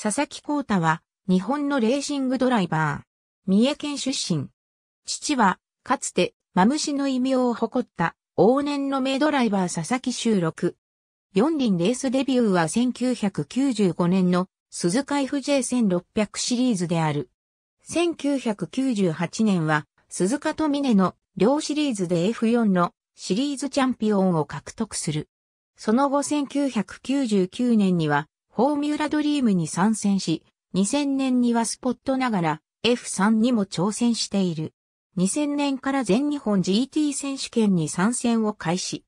佐々木光太は、日本のレーシングドライバー。三重県出身。父は、かつて、マムシの異名を誇った、往年の名ドライバー佐々木修六。四輪レースデビューは1995年の、鈴鹿 FJ1600 シリーズである。1998年は、鈴鹿と峰の両シリーズで F4 のシリーズチャンピオンを獲得する。その後1999年にはホーミュラドリームに参戦し、2000年にはスポットながら F3 にも挑戦している。2000年から全日本 GT 選手権に参戦を開始。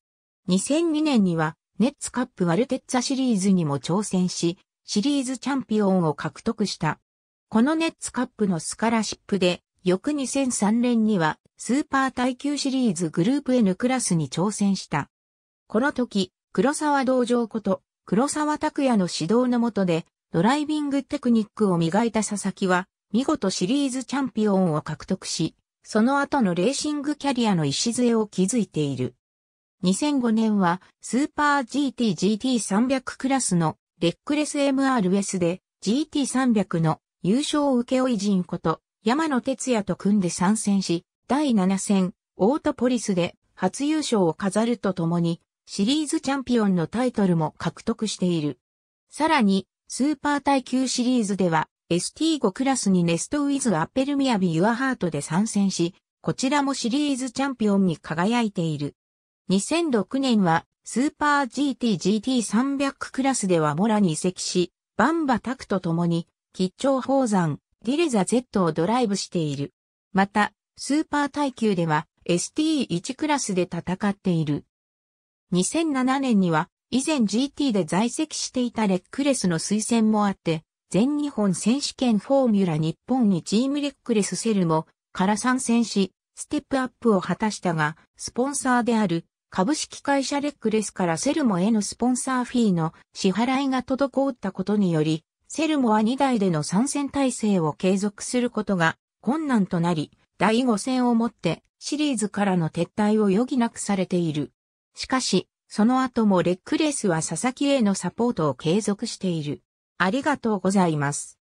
2002年にはネッツカップワルテッツァシリーズにも挑戦し、シリーズチャンピオンを獲得した。このネッツカップのスカラシップで、翌2003年にはスーパー耐久シリーズグループ N クラスに挑戦した。この時、黒沢道場こと黒沢拓也の指導の下で、ドライビングテクニックを磨いた佐々木は、見事シリーズチャンピオンを獲得し、その後のレーシングキャリアの礎を築いている。2005年はスーパー GT-GT300 クラスのレックレス MRS で GT300 の優勝請負人こと山野哲也と組んで参戦し、第7戦オートポリスで初優勝を飾るとともにシリーズチャンピオンのタイトルも獲得している。さらに、スーパー耐久シリーズでは、ST5 クラスにネストウィズアッペルミアビユアハートで参戦し、こちらもシリーズチャンピオンに輝いている。2006年は、スーパー GTGT300 クラスではモラに移籍し、バンバタクと共に、吉兆宝山、ディレザ Z をドライブしている。また、スーパー耐久では、ST1 クラスで戦っている。2007年には、以前 GT で在籍していたレックレスの推薦もあって、全日本選手権フォーミュラ日本にチームレックレスセルもから参戦し、ステップアップを果たしたが、スポンサーである株式会社レックレスからセルモへのスポンサーフィーの支払いが滞ったことにより、セルモは2台での参戦体制を継続することが困難となり、第5戦をもってシリーズからの撤退を余儀なくされている。しかし、その後もレックレスは佐々木へのサポートを継続している。ありがとうございます。